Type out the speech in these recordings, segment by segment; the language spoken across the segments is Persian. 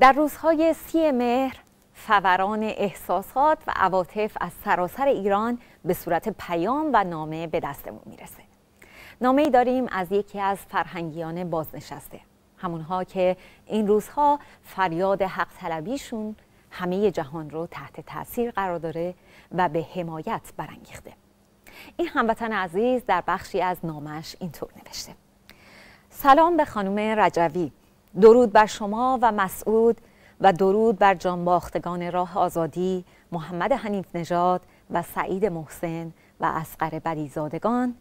در روزهای سی مهر فوران احساسات و عواطف از سراسر ایران به صورت پیام و نامه به دستمون میرسه نامه ای داریم از یکی از فرهنگیان بازنشسته همونها که این روزها فریاد حق طلبیشون همه جهان رو تحت تاثیر قرار داره و به حمایت برانگیخته این هموطن عزیز در بخشی از نامش اینطور نوشته سلام به خانم رجوی درود بر شما و مسعود و درود بر جانباختگان راه آزادی محمد حنیف نژاد و سعید محسن و اسقر بریزادگان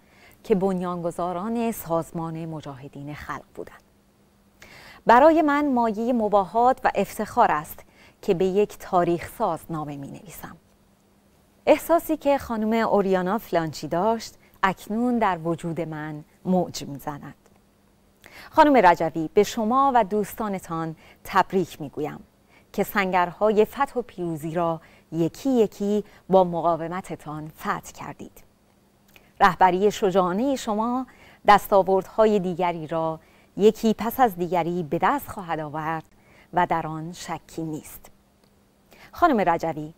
که گذاران سازمان مجاهدین خلق بودند برای من مایه مباهات و افتخار است که به یک تاریخ ساز نامه می نویسم احساسی که خانم اوریانا فلانچی داشت اکنون در وجود من موج می زند. خانم رجوی به شما و دوستانتان تبریک میگویم که سنگرهای فتح و پیروزی را یکی یکی با مقاومتتان فتح کردید رهبری شجانه شما دستاوردهای دیگری را یکی پس از دیگری به دست خواهد آورد و در آن شکی نیست خانم رجوی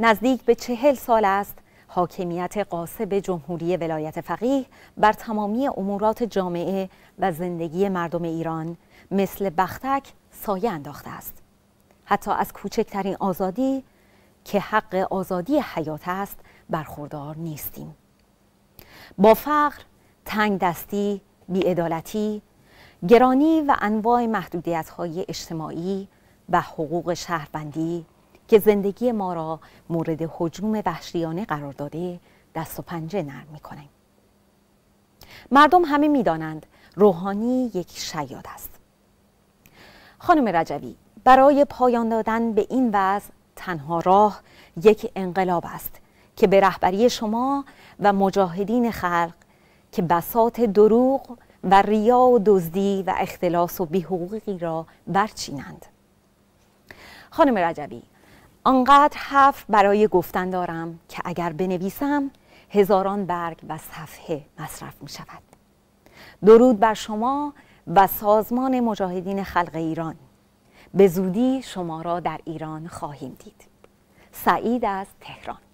نزدیک به چهل سال است حاکمیت قاسب جمهوری ولایت فقیه بر تمامی امورات جامعه و زندگی مردم ایران مثل بختک سایه انداخته است حتی از کوچکترین آزادی که حق آزادی حیات است برخوردار نیستیم با فقر، تنگ دستی، بیعدالتی، گرانی و انواع محدودیت های اجتماعی و حقوق شهروندی که زندگی ما را مورد حجوم وحشیانه قرار داده دست و پنجه نرم می مردم همه می دانند روحانی یک شیاد است. خانم رجوی برای پایان دادن به این وضع تنها راه یک انقلاب است که به رهبری شما و مجاهدین خلق که بسات دروغ و ریا و دزدی و اختلاس و بیحقوقی را برچینند خانم رجبی آنقدر حرف برای گفتن دارم که اگر بنویسم هزاران برگ و صفحه مصرف می شود درود بر شما و سازمان مجاهدین خلق ایران به زودی شما را در ایران خواهیم دید سعید از تهران